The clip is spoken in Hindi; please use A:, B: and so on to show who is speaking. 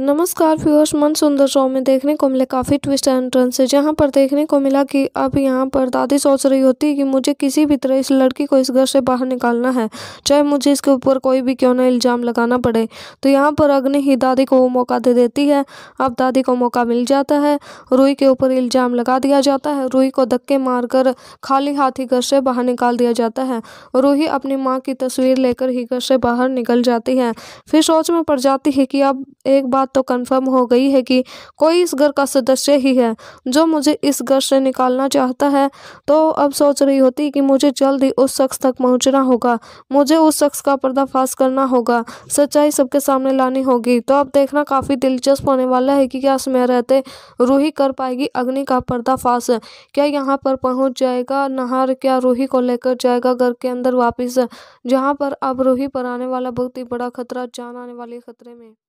A: नमस्कार व्यूअर्स मन सुंदर शो में देखने को मिले काफ़ी ट्विस्ट एंड है जहाँ पर देखने को मिला कि अब यहाँ पर दादी सोच रही होती है कि मुझे किसी भी तरह इस लड़की को इस घर से बाहर निकालना है चाहे मुझे इसके ऊपर कोई भी क्यों ना इल्ज़ाम लगाना पड़े तो यहाँ पर अग्नि ही दादी को वो मौका दे देती है अब दादी को मौका मिल जाता है रूई के ऊपर इल्ज़ाम लगा दिया जाता है रूई को धक्के मारकर खाली हाथ ही घर से बाहर निकाल दिया जाता है रूही अपनी माँ की तस्वीर लेकर ही घर से बाहर निकल जाती है फिर सोच में पड़ जाती है कि अब एक बात बात तो कंफर्म हो गई है कि कोई इस घर का सदस्य ही है जो मुझे इस घर से निकालना चाहता है तो अब सोच रही होती कि मुझे जल्द ही उस शख्स तक पहुंचना होगा मुझे उस शख्स का पर्दाफाश करना होगा सच्चाई सबके सामने लानी होगी तो अब देखना काफ़ी दिलचस्प होने वाला है कि क्या समय रहते रूही कर पाएगी अग्नि का पर्दाफाश क्या यहाँ पर पहुँच जाएगा नहार क्या रूही को लेकर जाएगा घर के अंदर वापिस जहाँ पर अब रूही पर आने वाला बहुत ही बड़ा खतरा जान आने वाले खतरे में